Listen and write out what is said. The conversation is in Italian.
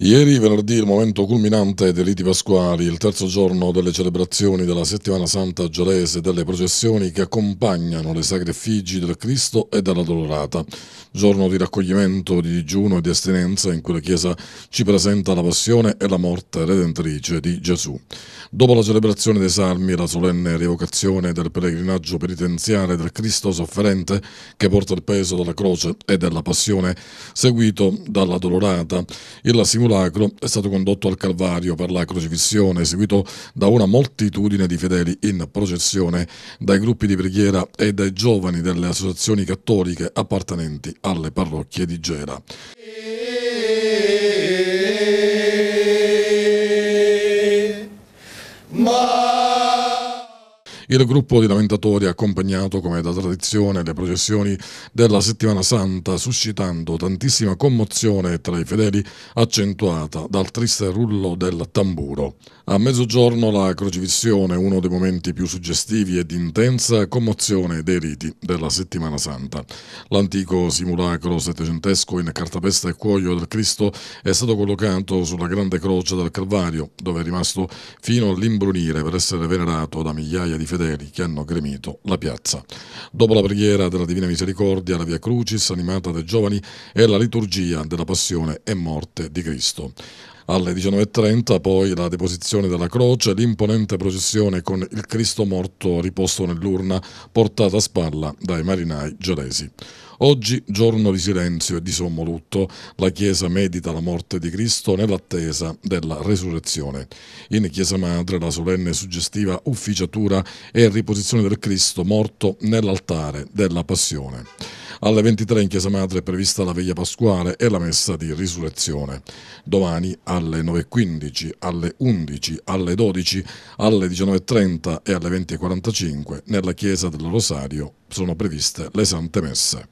Ieri venerdì il momento culminante dei riti pasquali, il terzo giorno delle celebrazioni della settimana santa gelese delle processioni che accompagnano le sacre effigi del Cristo e della Dolorata, giorno di raccoglimento, di digiuno e di astinenza in cui la Chiesa ci presenta la passione e la morte redentrice di Gesù. Dopo la celebrazione dei salmi e la solenne rievocazione del pellegrinaggio penitenziale del Cristo sofferente che porta il peso della croce e della passione, seguito dalla Dolorata, il simulato simulacro è stato condotto al Calvario per la crocifissione, seguito da una moltitudine di fedeli in processione dai gruppi di preghiera e dai giovani delle associazioni cattoliche appartenenti alle parrocchie di Gera. Ma il gruppo di lamentatori ha accompagnato, come da tradizione, le processioni della settimana santa, suscitando tantissima commozione tra i fedeli, accentuata dal triste rullo del tamburo. A mezzogiorno la crocifissione, uno dei momenti più suggestivi e di intensa commozione dei riti della settimana santa. L'antico simulacro settecentesco in cartapesta e cuoio del Cristo è stato collocato sulla grande croce del Calvario, dove è rimasto fino all'imbrunire per essere venerato da migliaia di fedeli fedeli che hanno gremito la piazza. Dopo la preghiera della Divina Misericordia, la Via Crucis animata dai giovani e la liturgia della passione e morte di Cristo. Alle 19.30 poi la deposizione della croce, l'imponente processione con il Cristo morto riposto nell'urna portata a spalla dai marinai gelesi. Oggi, giorno di silenzio e di sommo lutto, la Chiesa medita la morte di Cristo nell'attesa della resurrezione. In Chiesa Madre la solenne e suggestiva ufficiatura e riposizione del Cristo morto nell'altare della passione. Alle 23 in Chiesa Madre è prevista la veglia pasquale e la messa di risurrezione. Domani alle 9.15, alle 11, alle 12, alle 19.30 e alle 20.45 nella Chiesa del Rosario sono previste le Sante Messe.